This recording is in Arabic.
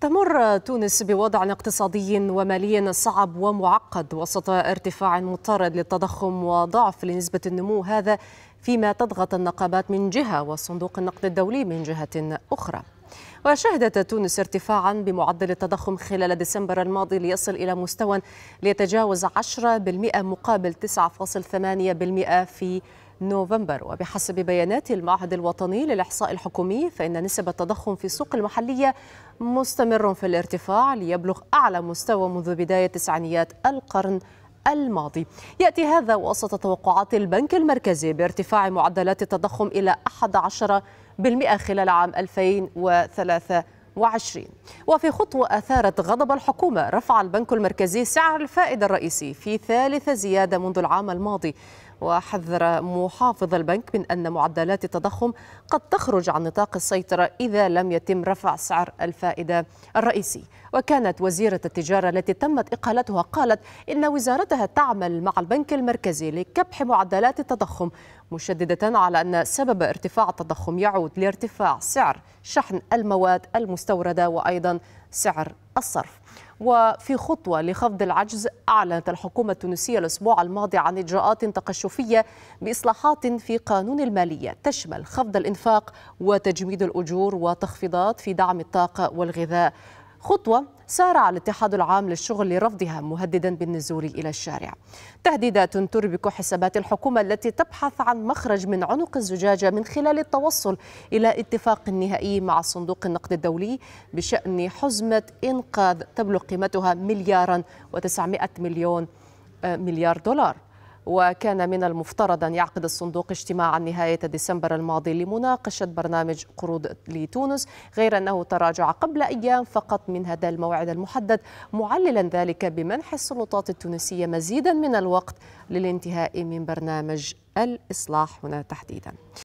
تمر تونس بوضع اقتصادي ومالي صعب ومعقد وسط ارتفاع مضطرد للتضخم وضعف لنسبة النمو هذا فيما تضغط النقابات من جهة وصندوق النقد الدولي من جهة أخرى وشهدت تونس ارتفاعا بمعدل التضخم خلال ديسمبر الماضي ليصل إلى مستوى ليتجاوز 10% مقابل 9.8% في نوفمبر وبحسب بيانات المعهد الوطني للإحصاء الحكومي فإن نسب التضخم في السوق المحلية مستمر في الارتفاع ليبلغ أعلى مستوى منذ بداية تسعينيات القرن الماضي يأتي هذا وسط توقعات البنك المركزي بارتفاع معدلات التضخم إلى 11% خلال عام 2003 وعشرين وفي خطوة أثارت غضب الحكومة رفع البنك المركزي سعر الفائدة الرئيسي في ثالث زيادة منذ العام الماضي وحذر محافظ البنك من أن معدلات التضخم قد تخرج عن نطاق السيطرة إذا لم يتم رفع سعر الفائدة الرئيسي وكانت وزيرة التجارة التي تمت إقالتها قالت إن وزارتها تعمل مع البنك المركزي لكبح معدلات التضخم مشددة على أن سبب ارتفاع التضخم يعود لارتفاع سعر شحن المواد المستوردة وأيضا سعر الصرف وفي خطوة لخفض العجز أعلنت الحكومة التونسية الأسبوع الماضي عن إجراءات تقشفية بإصلاحات في قانون المالية تشمل خفض الإنفاق وتجميد الأجور وتخفيضات في دعم الطاقة والغذاء خطوة سارع الاتحاد العام للشغل لرفضها مهددا بالنزول إلى الشارع تهديدات تربك حسابات الحكومة التي تبحث عن مخرج من عنق الزجاجة من خلال التوصل إلى اتفاق نهائي مع صندوق النقد الدولي بشأن حزمة إنقاذ تبلغ قيمتها مليارا وتسعمائة مليون آه، مليار دولار وكان من المفترض أن يعقد الصندوق اجتماعا نهاية ديسمبر الماضي لمناقشة برنامج قروض لتونس غير أنه تراجع قبل أيام فقط من هذا الموعد المحدد معللا ذلك بمنح السلطات التونسية مزيدا من الوقت للانتهاء من برنامج الإصلاح هنا تحديدا